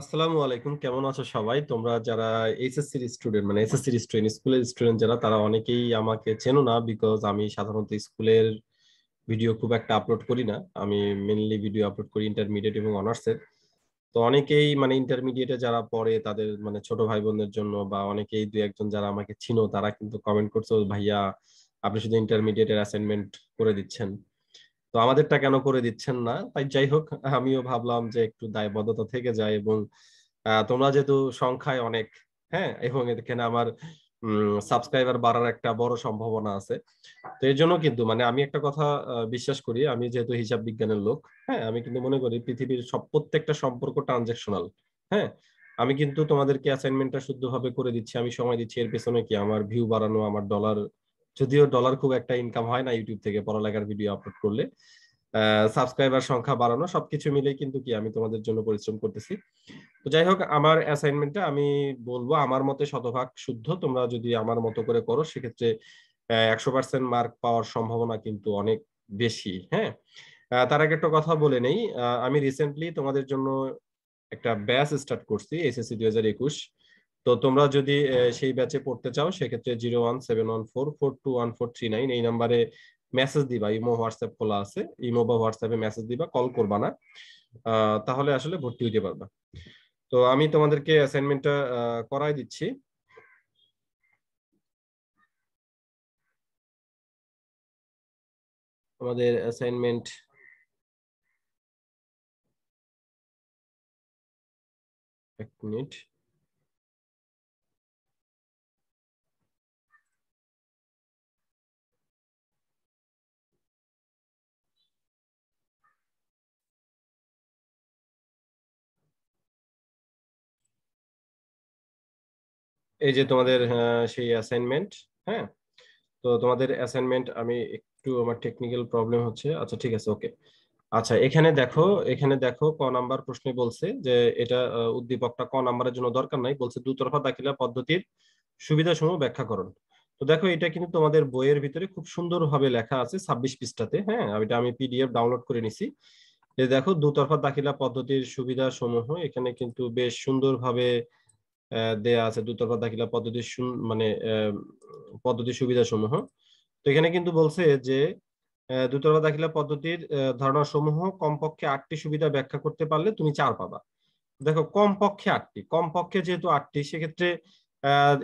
আসসালামু আলাইকুম কেমন আছো সবাই তোমরা যারা এইচএসসি স্টুডেন্ট মানে এসএসসি স্টুডেন্ট স্কুলের স্টুডেন্ট যারা তারা অনেকেই আমাকে চেনো না বিকজ আমি সাধারণত স্কুলের ভিডিও খুব একটা আপলোড করি না আমি মেনলি ভিডিও আপলোড করি ইন্টারমিডিয়েট এবং অনার্সের তো অনেকেই মানে ইন্টারমিডিয়েটে যারা পড়ে তাদের মানে ছোট ভাই বোনদের জন্য বা অনেকেই দুই একজন যারা আমাকে চিনো তারা কিন্তু কমেন্ট করছে ভাইয়া আপনি শুধু ইন্টারমিডিয়েটের অ্যাসাইনমেন্ট করে দিচ্ছেন তো আমাদেরটা কেন করে দিচ্ছেন না তাই যাই হোক আমিও ভাবলাম যে একটু দায়বদ্ধতা থেকে যায় এবং তোমরা যেহেতু সংখ্যায় অনেক হ্যাঁ এবং এখানে আমার সাবস্ক্রাইবার বাড়ার একটা বড় সম্ভাবনা আছে তো এই জন্য কিন্তু মানে আমি একটা কথা বিশ্বাস করি আমি যেহেতু হিসাব বিজ্ঞানের লোক হ্যাঁ আমি কিন্তু মনে করি পৃথিবীর সব প্রত্যেকটা সম্পর্ক ট্রানজেকশনাল হ্যাঁ আমি কিন্তু তোমাদেরকে অ্যাসাইনমেন্টটা শুদ্ধভাবে করে দিচ্ছি আমি সময় দিচ্ছি এর পেছনে কি আমার ভিউ বাড়ানো আমার ডলার যদিও ডলার খুব একটা ইনকাম হয় না ইউটিউব থেকে পড়ালেখার ভিডিও আপলোড করলে সাবস্ক্রাইবার সংখ্যা বাড়ানো সবকিছু মিলে কিন্তু কি আমি তোমাদের জন্য পরিশ্রম করতেছি তো যাই হোক আমার অ্যাসাইনমেন্টটা আমি বলবো আমার মতে শতভাগ শুদ্ধ তোমরা যদি আমার মতো করে করো সেক্ষেত্রে একশো পার্সেন্ট মার্ক পাওয়ার সম্ভাবনা কিন্তু অনেক বেশি হ্যাঁ তার আগে একটা কথা বলে নেই আমি রিসেন্টলি তোমাদের জন্য একটা ব্যাচ স্টার্ট করছি এসএসসি দুই হাজার একুশ তো তোমরা যদি সেই ব্যাচে পড়তে চাও সেক্ষেত্রে zero one seven one four four two one four three nine এই নাম্বারে মেসেজ দিবা ইমো হোয়াটসঅ্যাপ খোলা আছে ইমো বা হোয়াটসঅ্যাপে মেসেজ দিবা কল করবা না তাহলে আসলে ভর্তি হইতে পারবা তো আমি তোমাদেরকে অ্যাসাইনমেন্টটা করাই দিচ্ছি আমাদের অ্যাসাইনমেন্ট এক মিনিট এই যে তোমাদের সেই অ্যাসাইনমেন্ট হ্যাঁ তো তোমাদের অ্যাসাইনমেন্ট আমি একটু আমার টেকনিক্যাল প্রবলেম হচ্ছে আচ্ছা ঠিক আছে ওকে আচ্ছা এখানে দেখো এখানে দেখো ক নাম্বার প্রশ্নে বলছে যে এটা উদ্দীপকটা ক নাম্বারের জন্য দরকার নাই বলছে দুতরফা দাখিলা পদ্ধতির সুবিধাসমূহ ব্যাখ্যা করুন তো দেখো এটা কিন্তু তোমাদের বইয়ের ভিতরে খুব সুন্দরভাবে লেখা আছে ছাব্বিশ পৃষ্ঠাতে হ্যাঁ এটা আমি পিডিএফ ডাউনলোড করে নিছি দেখো দুতরফা দাখিলা পদ্ধতির সুবিধাসমূহ এখানে কিন্তু বেশ সুন্দরভাবে দেয়া আছে দুতরফা দাখিলা পদ্ধতির মানে পদ্ধতির সুবিধা সমূহ তো এখানে কিন্তু বলছে যে দুতরফা দাখিলা পদ্ধতির ধারণা সমূহ কমপক্ষে আটটি সুবিধা ব্যাখ্যা করতে পারলে তুমি চার পাবা দেখো কমপক্ষে আটটি কমপক্ষে যেহেতু আটটি সেক্ষেত্রে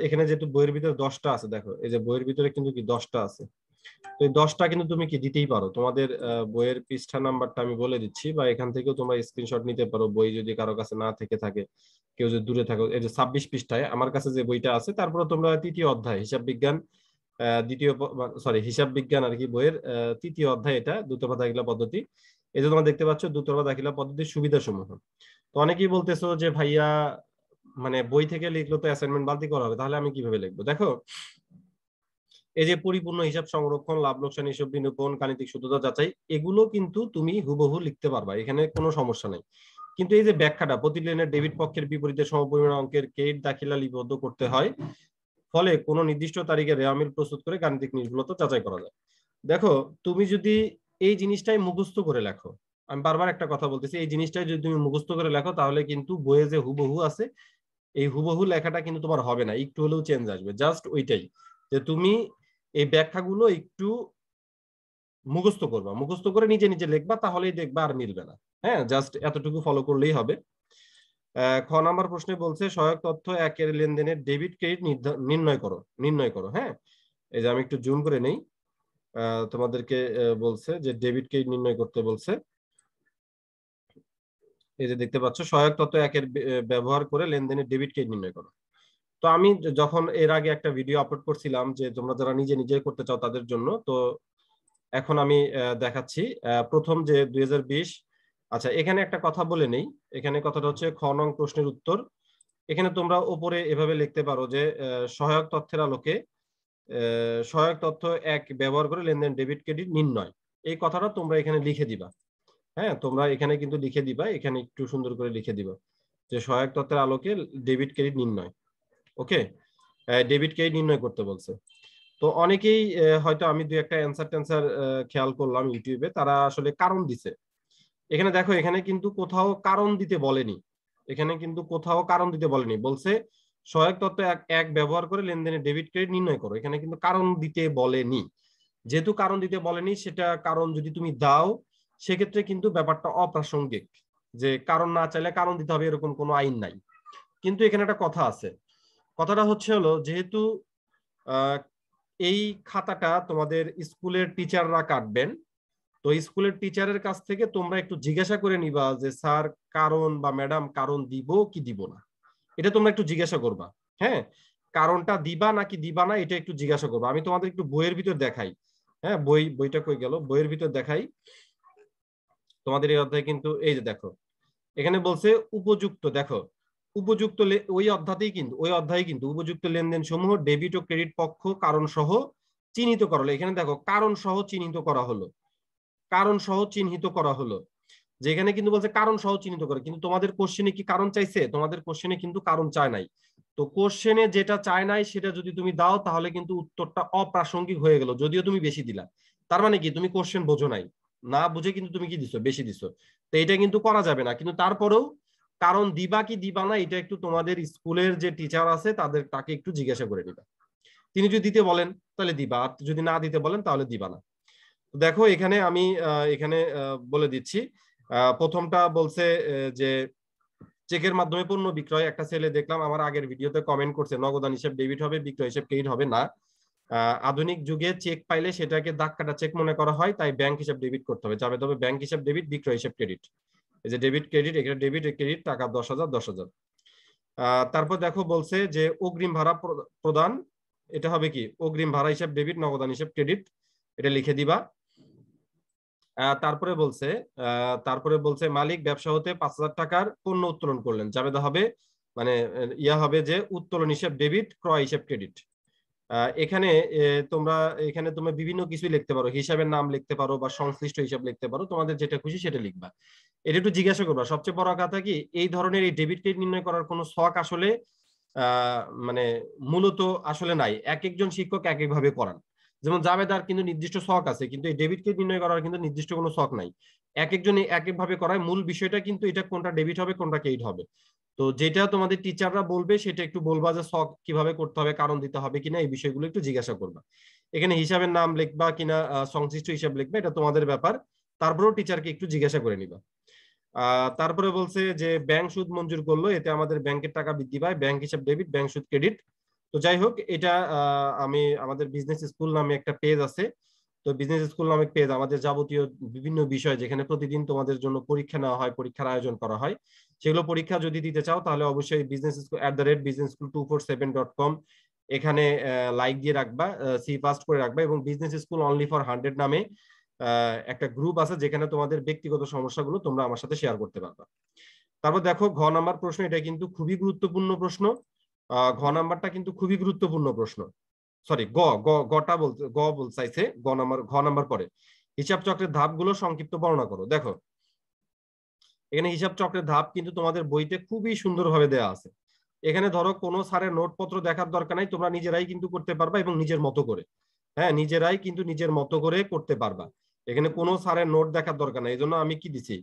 এখানে যেহেতু বইয়ের ভিতরে দশটা আছে দেখো এই যে বইয়ের ভিতরে কিন্তু কি দশটা আছে তো দশটা কিন্তু তুমি কি দিতেই পারো তোমাদের বইয়ের পৃষ্ঠা নাম্বারটা আমি বলে দিচ্ছি বা এখান থেকেও তোমরা স্ক্রিনশট নিতে পারো বই যদি কারো কাছে না থেকে থাকে কেউ যদি দূরে থাকো এই যে ছাব্বিশ পৃষ্ঠায় আমার কাছে যে বইটা আছে তারপরে তোমরা তৃতীয় অধ্যায় হিসাব বিজ্ঞান দ্বিতীয় সরি হিসাব বিজ্ঞান আর কি বইয়ের তৃতীয় অধ্যায় এটা দুতরফা দাখিলা পদ্ধতি এই যে তোমরা দেখতে পাচ্ছ দুতরফা দাখিলা পদ্ধতির সুবিধা সমূহ তো অনেকেই বলতেছো যে ভাইয়া মানে বই থেকে লিখলো তো অ্যাসাইনমেন্ট বালতি করা হবে তাহলে আমি কিভাবে লিখবো দেখো এই যে পরিপূর্ণ হিসাব সংরক্ষণ লাভ লোকসান এসব বিনোপন গাণিতিক শুদ্ধতা যাচাই এগুলো কিন্তু তুমি হুবহু লিখতে পারবা এখানে কোনো সমস্যা নাই কিন্তু এই যে ব্যাখ্যাটা প্রতি লেনের ডেবিট পক্ষের বিপরীতে সমপরিমাণ অঙ্কের কেট দাখিলা লিপিবদ্ধ করতে হয় ফলে কোনো নির্দিষ্ট তারিখে রেয়ামিল প্রস্তুত করে গাণিতিক নির্ভুলতা যাচাই করা যায় দেখো তুমি যদি এই জিনিসটাই মুখস্থ করে লেখো আমি বারবার একটা কথা বলতেছি এই জিনিসটাই যদি তুমি মুখস্থ করে লেখো তাহলে কিন্তু বইয়ে যে হুবহু আছে এই হুবহু লেখাটা কিন্তু তোমার হবে না একটু হলেও চেঞ্জ আসবে জাস্ট ওইটাই যে তুমি এই ব্যাখ্যাগুলো একটু মুখস্থ করবা মুখস্থ করে নিজে নিজে লিখবা তাহলেই দেখবা আর মিলবে না হ্যাঁ জাস্ট এতটুকু ফলো করলেই হবে খ নাম্বার প্রশ্নে বলছে সহায়ক তথ্য একের লেনদেনের ডেবিট ক্রেডিট নির্ণয় করো নির্ণয় করো হ্যাঁ এই যে আমি একটু জুম করে নেই তোমাদেরকে বলছে যে ডেবিট ক্রেডিট নির্ণয় করতে বলছে এই যে দেখতে পাচ্ছ সহায়ক তথ্য একের ব্যবহার করে লেনদেনের ডেবিট ক্রেডিট নির্ণয় করো তো আমি যখন এর আগে একটা ভিডিও আপলোড করছিলাম যে তোমরা যারা নিজে নিজে করতে চাও তাদের জন্য তো এখন আমি দেখাচ্ছি প্রথম যে দুই আচ্ছা এখানে একটা কথা বলে নেই এখানে কথাটা হচ্ছে খ নং প্রশ্নের উত্তর এখানে তোমরা ওপরে এভাবে লিখতে পারো যে সহায়ক তথ্যের আলোকে সহায়ক তথ্য এক ব্যবহার করে লেনদেন ডেবিট ক্রেডিট নির্ণয় এই কথাটা তোমরা এখানে লিখে দিবা হ্যাঁ তোমরা এখানে কিন্তু লিখে দিবা এখানে একটু সুন্দর করে লিখে দিবা যে সহায়ক তথ্যের আলোকে ডেবিট ক্রেডিট নির্ণয় ওকে ডেবিটকেই নির্ণয় করতে বলছে তো অনেকেই হয়তো আমি দুই একটা অ্যান্সার ট্যান্সার খেয়াল করলাম ইউটিউবে তারা আসলে কারণ দিছে এখানে দেখো এখানে কিন্তু কোথাও কারণ দিতে বলেনি এখানে কিন্তু কোথাও কারণ দিতে বলেনি বলছে সহায়ক তত্ত্ব এক এক ব্যবহার করে লেনদেনে ডেবিট ক্রেডিট নির্ণয় করো এখানে কিন্তু কারণ দিতে বলেনি যেহেতু কারণ দিতে বলেনি সেটা কারণ যদি তুমি দাও সেক্ষেত্রে কিন্তু ব্যাপারটা অপ্রাসঙ্গিক যে কারণ না চাইলে কারণ দিতে হবে এরকম কোনো আইন নাই কিন্তু এখানে একটা কথা আছে কথাটা হচ্ছে হলো যেহেতু এই খাতাটা তোমাদের স্কুলের টিচাররা কাটবেন তো স্কুলের টিচারের কাছ থেকে তোমরা একটু জিজ্ঞাসা করে নিবা যে স্যার কারণ বা ম্যাডাম কারণ দিব কি দিব না এটা তোমরা একটু জিজ্ঞাসা করবা হ্যাঁ কারণটা দিবা নাকি দিবা না এটা একটু জিজ্ঞাসা করবা আমি তোমাদের একটু বইয়ের ভিতর দেখাই হ্যাঁ বই বইটা কই গেল বইয়ের ভিতর দেখাই তোমাদের এই অধ্যায় কিন্তু এই যে দেখো এখানে বলছে উপযুক্ত দেখো উপযুক্ত ওই অধ্যাতেই কিন্তু ওই অধ্যায়ে কিন্তু উপযুক্ত লেনদেন সমূহ ডেবিট ও ক্রেডিট পক্ষ কারণ সহ চিহ্নিত করা হলো এখানে দেখো কারণ সহ চিহ্নিত করা হলো কারণ সহ চিহ্নিত করা হলো যেখানে কিন্তু বলছে কারণ সহ চিহ্নিত করে কিন্তু তোমাদের কোশ্চেনে কি কারণ চাইছে তোমাদের কোশ্চেনে কিন্তু কারণ চায় নাই তো কোশ্চেনে যেটা চায় নাই সেটা যদি তুমি দাও তাহলে কিন্তু উত্তরটা অপ্রাসঙ্গিক হয়ে গেল যদিও তুমি বেশি দিলা তার মানে কি তুমি কোশ্চেন বোঝো নাই না বুঝে কিন্তু তুমি কি দিছো বেশি দিছো তো এটা কিন্তু করা যাবে না কিন্তু তারপরেও কারণ দিবা কি দিবা না এটা একটু তোমাদের স্কুলের যে টিচার আছে তাদের তাকে একটু জিজ্ঞাসা করে নিবা তিনি যদি দিতে বলেন তাহলে দিবা আর যদি না দিতে বলেন তাহলে দিবা না দেখো এখানে আমি এখানে বলে দিচ্ছি প্রথমটা বলছে যে চেকের মাধ্যমে পণ্য বিক্রয় একটা ছেলে দেখলাম আমার আগের ভিডিওতে কমেন্ট করছে নগদান হিসেব ডেবিট হবে বিক্রয় হিসেব ক্রেডিট হবে না আধুনিক যুগে চেক পাইলে সেটাকে দাগ কাটা চেক মনে করা হয় তাই ব্যাংক হিসাব ডেবিট করতে হবে যাবে তবে ব্যাংক হিসাব ডেবিট বিক্রয় হিসাব ক্রেডিট এই যে ডেবিট ক্রেডিট এখানে ডেবিট ক্রেডিট টাকা দশ হাজার দশ হাজার তারপর দেখো বলছে যে অগ্রিম ভাড়া প্রদান এটা হবে কি অগ্রিম ভাড়া হিসাব ডেবিট নগদান হিসাব ক্রেডিট এটা লিখে দিবা তারপরে বলছে তারপরে বলছে মালিক ব্যবসা হতে পাঁচ হাজার টাকার পণ্য উত্তোলন করলেন যাবে হবে মানে ইয়া হবে যে উত্তোলন হিসাব ডেবিট ক্রয় হিসাব ক্রেডিট এখানে তোমরা এখানে তোমরা বিভিন্ন কিছু লিখতে পারো হিসাবের নাম লিখতে পারো বা সংশ্লিষ্ট হিসাব লিখতে পারো তোমাদের যেটা খুশি সেটা লিখবা এটা একটু জিজ্ঞাসা করবো সবচেয়ে বড় কথা কি এই ধরনের এই ডেবিট ক্রেডিট নির্ণয় করার কোনো শখ আসলে মানে মূলত আসলে নাই এক একজন শিক্ষক এক একভাবে পড়ান যেমন জাবেদার কিন্তু নির্দিষ্ট শখ আছে কিন্তু এই ডেবিট ক্রেডিট নির্ণয় করার কিন্তু নির্দিষ্ট কোনো শখ নাই এক একজন এক একভাবে করায় মূল বিষয়টা কিন্তু এটা কোনটা ডেবিট হবে কোনটা ক্রেডিট হবে তো যেটা তোমাদের টিচাররা বলবে সেটা একটু বলবা যে শখ কিভাবে করতে হবে কারণ দিতে হবে কিনা এই বিষয়গুলো একটু জিজ্ঞাসা করবা এখানে হিসাবের নাম লিখবা কিনা সংশ্লিষ্ট হিসাব লিখবা এটা তোমাদের ব্যাপার তারপরেও টিচারকে একটু জিজ্ঞাসা করে নিবা তারপরে বলছে যে ব্যাংক সুদ মঞ্জুর করলো এতে আমাদের ব্যাংকের টাকা বৃদ্ধি পায় ব্যাংক হিসাব ডেবিট ব্যাংক সুদ ক্রেডিট তো যাই হোক এটা আমি আমাদের বিজনেস স্কুল নামে একটা পেজ আছে তো বিজনেস স্কুল নামে পেজ আমাদের যাবতীয় বিভিন্ন বিষয় যেখানে প্রতিদিন তোমাদের জন্য পরীক্ষা নেওয়া হয় পরীক্ষার আয়োজন করা হয় সেগুলো পরীক্ষা যদি দিতে চাও তাহলে অবশ্যই business school at the rate business school two four seven dot com এখানে লাইক দিয়ে রাখবা সি ফাস্ট করে রাখবা এবং business school only for hundred নামে একটা গ্রুপ আছে যেখানে তোমাদের ব্যক্তিগত সমস্যাগুলো তোমরা আমার সাথে শেয়ার করতে পারবা তারপর দেখো ঘ নাম্বার প্রশ্ন এটা কিন্তু খুবই গুরুত্বপূর্ণ প্রশ্ন ঘ নাম্বারটা কিন্তু খুবই গুরুত্বপূর্ণ প্রশ্ন সরি গ গটা বলতে গ বল চাইছে গ নাম্বার ঘ নাম্বার পরে হিসাব চক্রের ধাপগুলো সংক্ষিপ্ত বর্ণনা করো দেখো এখানে হিসাব চক্রের ধাপ কিন্তু তোমাদের বইতে খুবই সুন্দরভাবে দেয়া আছে এখানে ধরো কোনো স্যারের নোটপত্র দেখার দরকার নাই তোমরা নিজেরাই কিন্তু করতে পারবা এবং নিজের মতো করে হ্যাঁ নিজেরাই কিন্তু নিজের মতো করে করতে পারবা এখানে কোনো স্যারের নোট দেখার দরকার নাই এই জন্য আমি কি দিছি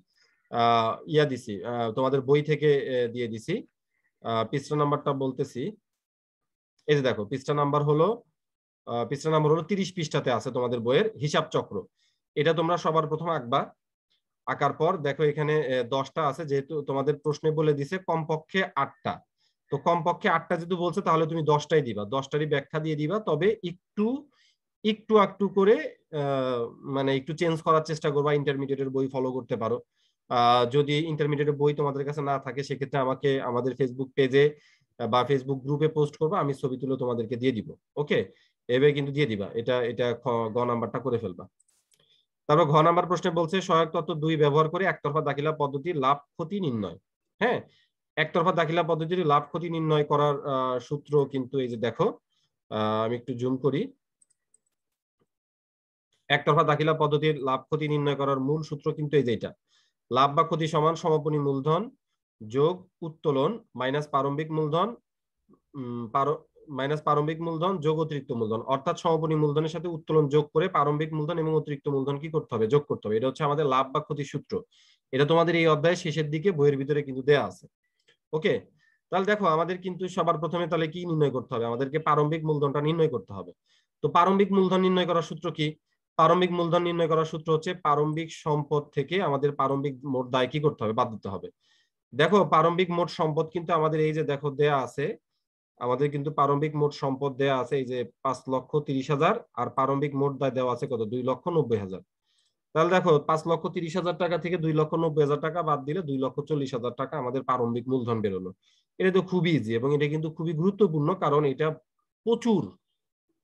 ইয়া দিছি তোমাদের বই থেকে দিয়ে দিছি পৃষ্ঠা নাম্বারটা বলতেছি এই যে দেখো পৃষ্ঠা নাম্বার হলো পৃষ্ঠা নাম্বার হলো তিরিশ পৃষ্ঠাতে আছে তোমাদের বইয়ের হিসাব চক্র এটা তোমরা সবার প্রথম আঁকবা আঁকার পর দেখো এখানে দশটা আছে যেহেতু তোমাদের প্রশ্নে বলে দিছে কমপক্ষে আটটা তো কমপক্ষে আটটা যেহেতু বলছে তাহলে তুমি দশটাই দিবা দশটারই ব্যাখ্যা দিয়ে দিবা তবে একটু একটু একটু করে মানে একটু চেঞ্জ করার চেষ্টা করবা ইন্টারমিডিয়েটের বই ফলো করতে পারো যদি ইন্টারমিডিয়েটের বই তোমাদের কাছে না থাকে সেক্ষেত্রে আমাকে আমাদের ফেসবুক পেজে বা ফেসবুক গ্রুপে পোস্ট করবা আমি ছবি তুলে তোমাদেরকে দিয়ে দিব ওকে এভাবে কিন্তু দিয়ে দিবা এটা এটা গ নাম্বারটা করে ফেলবা তারপর ঘ নাম্বার প্রশ্নে বলছে সহায়ক তত্ত্ব দুই ব্যবহার করে একতরফা দাখিলা পদ্ধতির লাভ ক্ষতি নির্ণয় হ্যাঁ একতরফা দাখিলা পদ্ধতির লাভ ক্ষতি নির্ণয় করার সূত্র কিন্তু এই যে দেখো আমি একটু জুম করি একতরফা দাখিলা পদ্ধতির লাভ ক্ষতি নির্ণয় করার মূল সূত্র কিন্তু এই যেটা লাভ বা ক্ষতি সমান সমাপনী মূলধন যোগ উত্তোলন মাইনাস প্রারম্ভিক মূলধন মাইনাস প্রারম্ভিক মূলধন যোগ অতিরিক্ত মূলধন অর্থাৎ সমাপনী মূলধনের সাথে উত্তোলন যোগ করে প্রারম্ভিক মূলধন এবং অতিরিক্ত মূলধন কি করতে হবে যোগ করতে হবে এটা হচ্ছে আমাদের লাভ বা ক্ষতির সূত্র এটা তোমাদের এই অধ্যায় শেষের দিকে বইয়ের ভিতরে কিন্তু দেয়া আছে ওকে তাহলে দেখো আমাদের কিন্তু সবার প্রথমে তাহলে কি নির্ণয় করতে হবে আমাদেরকে প্রারম্ভিক মূলধনটা নির্ণয় করতে হবে তো প্রারম্ভিক মূলধন নির্ণয় করার সূত্র কি প্রারম্ভিক মূলধন নির্ণয় করার সূত্র হচ্ছে প্রারম্ভিক সম্পদ থেকে আমাদের প্রারম্ভিক মোট দায় কি করতে হবে বাদ দিতে হবে দেখো প্রারম্ভিক মোট সম্পদ কিন্তু আমাদের এই যে দেখো দেয়া আছে আমাদের কিন্তু প্রারম্ভিক মোট সম্পদ দেয়া আছে এই যে পাঁচ লক্ষ তিরিশ হাজার আর প্রারম্ভিক মোট দায় দেওয়া আছে কত দুই লক্ষ নব্বই হাজার তাহলে দেখো পাঁচ লক্ষ তিরিশ হাজার টাকা থেকে দুই লক্ষ নব্বই হাজার টাকা বাদ দিলে দুই লক্ষ চল্লিশ হাজার টাকা আমাদের প্রারম্ভিক মূলধন বেরোলো এটা তো খুবই ইজি এবং এটা কিন্তু খুবই গুরুত্বপূর্ণ কারণ এটা প্রচুর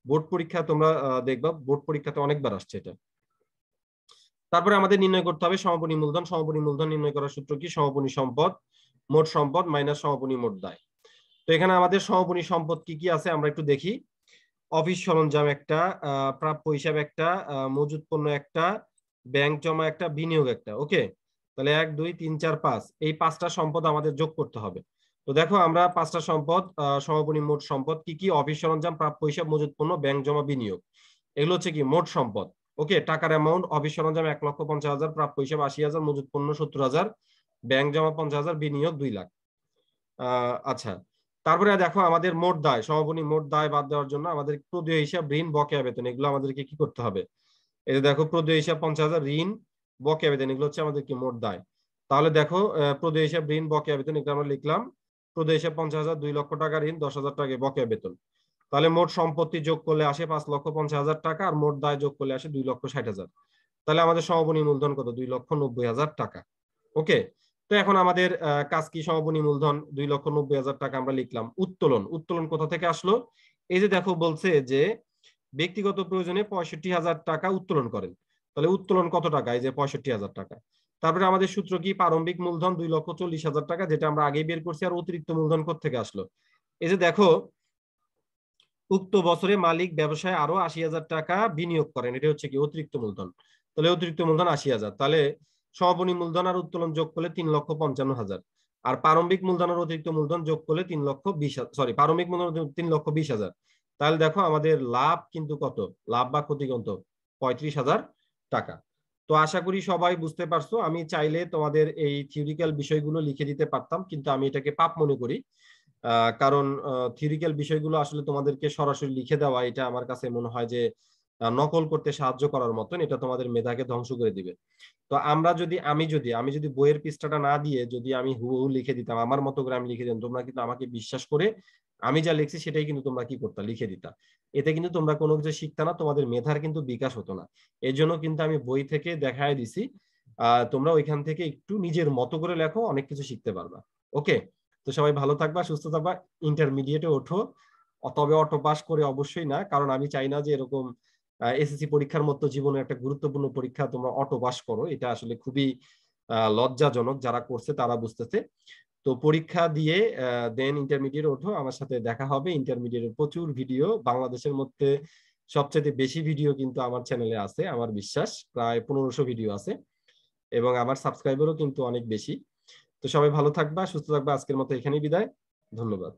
বোর্ড পরীক্ষা তোমরা দেখবা বোর্ড পরীক্ষাতে অনেকবার আসছে এটা তারপরে আমাদের নির্ণয় করতে হবে সমাপনী মূলধন সমাপনী মূলধন নির্ণয় করার সূত্র কি সমাপনী সম্পদ মোট সম্পদ মাইনাস সমাপনী মোট দায় তো এখানে আমাদের সমাপনী সম্পদ কি কি আছে আমরা একটু দেখি অফিস সরঞ্জাম একটা প্রাপ্য হিসাব একটা মজুদ পণ্য একটা ব্যাংক জমা একটা বিনিয়োগ একটা ওকে তাহলে এক দুই তিন চার পাঁচ এই পাঁচটা সম্পদ আমাদের যোগ করতে হবে তো দেখো আমরা পাঁচটা সম্পদ সমাপনী মোট সম্পদ কি কি অফিস সরঞ্জাম প্রাপ্য হিসাব মজুদ পণ্য ব্যাংক জমা বিনিয়োগ এগুলো হচ্ছে কি মোট সম্পদ ওকে টাকার অ্যামাউন্ট অফিস সরঞ্জাম এক লক্ষ পঞ্চাশ হাজার প্রাপ্য হিসাব আশি হাজার মজুদ পণ্য সত্তর হাজার ব্যাংক জমা পঞ্চাশ হাজার বিনিয়োগ দুই লাখ আচ্ছা তারপরে দেখো আমাদের মোট দায় সমাপনী মোট দায় বাদ দেওয়ার জন্য আমাদের প্রদেয় হিসাব ঋণ বকেয়া বেতন এগুলো আমাদেরকে কি করতে হবে এই দেখো প্রদেয় হিসাব পঞ্চাশ হাজার ঋণ বকেয়া বেতন এগুলো হচ্ছে আমাদের কি মোট দায় তাহলে দেখো প্রদেয় হিসাব ঋণ বকেয়া বেতন এগুলো আমরা লিখলাম প্রদেশে পঞ্চাশ হাজার দুই লক্ষ টাকা ঋণ দশ হাজার টাকা বকেয়া বেতন তাহলে মোট সম্পত্তি যোগ করলে আসে পাঁচ লক্ষ পঞ্চাশ হাজার টাকা আর মোট দায় যোগ করলে আসে দুই লক্ষ ষাট হাজার তাহলে আমাদের সমাপনী মূলধন কত দুই লক্ষ নব্বই হাজার টাকা ওকে তো এখন আমাদের কাজ কি সমাপনী মূলধন দুই লক্ষ নব্বই হাজার টাকা আমরা লিখলাম উত্তোলন উত্তোলন কোথা থেকে আসলো এই যে দেখো বলছে যে ব্যক্তিগত প্রয়োজনে পঁয়ষট্টি হাজার টাকা উত্তোলন করেন তাহলে উত্তোলন কত টাকা এই যে পঁয়ষট্টি হাজার টাকা তারপরে আমাদের সূত্র কি প্রারম্ভিক মূলধন দুই লক্ষ চল্লিশ হাজার টাকা যেটা আমরা আগেই বের করছি আর অতিরিক্ত মূলধন থেকে আসলো এই যে দেখো উক্ত বছরে মালিক ব্যবসায় আরো আশি হাজার টাকা বিনিয়োগ করেন এটা হচ্ছে কি অতিরিক্ত মূলধন তাহলে অতিরিক্ত মূলধন আশি হাজার তাহলে সমাপনী মূলধন আর উত্তোলন যোগ করলে তিন লক্ষ পঞ্চান্ন হাজার আর প্রারম্ভিক মূলধন আর অতিরিক্ত মূলধন যোগ করলে তিন লক্ষ বিশ সরি প্রারম্ভিক মূলধন তিন লক্ষ বিশ হাজার তাহলে দেখো আমাদের লাভ কিন্তু কত লাভ বা ক্ষতি কত পঁয়ত্রিশ হাজার টাকা তো আশা করি সবাই বুঝতে পারছো আমি চাইলে তোমাদের এই থিওরিক্যাল বিষয়গুলো লিখে দিতে পারতাম কিন্তু আমি এটাকে পাপ মনে করি কারণ থিওরিক্যাল বিষয়গুলো আসলে তোমাদেরকে সরাসরি লিখে দেওয়া এটা আমার কাছে মনে হয় যে নকল করতে সাহায্য করার মতন এটা তোমাদের মেধাকে ধ্বংস করে দিবে তো আমরা যদি আমি যদি আমি যদি বইয়ের পৃষ্ঠাটা না দিয়ে যদি আমি হু লিখে দিতাম আমার মতো করে আমি লিখে দিতাম তোমরা কিন্তু আমাকে বিশ্বাস করে আমি যা লিখছি সেটাই কিন্তু তোমরা কি করতা লিখে দিতা এতে কিন্তু তোমরা কোনো কিছু শিখতা না তোমাদের মেধার কিন্তু বিকাশ হতো না এর জন্য কিন্তু আমি বই থেকে দেখায় দিছি তোমরা ওইখান থেকে একটু নিজের মতো করে লেখো অনেক কিছু শিখতে পারবা ওকে তো সবাই ভালো থাকবা সুস্থ থাকবা ইন্টারমিডিয়েটে ওঠো তবে অটো পাস করে অবশ্যই না কারণ আমি চাই না যে এরকম এসএসসি পরীক্ষার মতো জীবনে একটা গুরুত্বপূর্ণ পরীক্ষা তোমরা অটো পাস করো এটা আসলে খুবই লজ্জাজনক যারা করছে তারা বুঝতেছে তো পরীক্ষা দিয়ে দেন ইন্টারমিডিয়েট ওঠো আমার সাথে দেখা হবে ইন্টারমিডিয়েটের প্রচুর ভিডিও বাংলাদেশের মধ্যে সবচেয়ে বেশি ভিডিও কিন্তু আমার চ্যানেলে আছে আমার বিশ্বাস প্রায় পনেরোশো ভিডিও আছে এবং আমার সাবস্ক্রাইবারও কিন্তু অনেক বেশি তো সবাই ভালো থাকবা সুস্থ থাকবা আজকের মতো এখানেই বিদায় ধন্যবাদ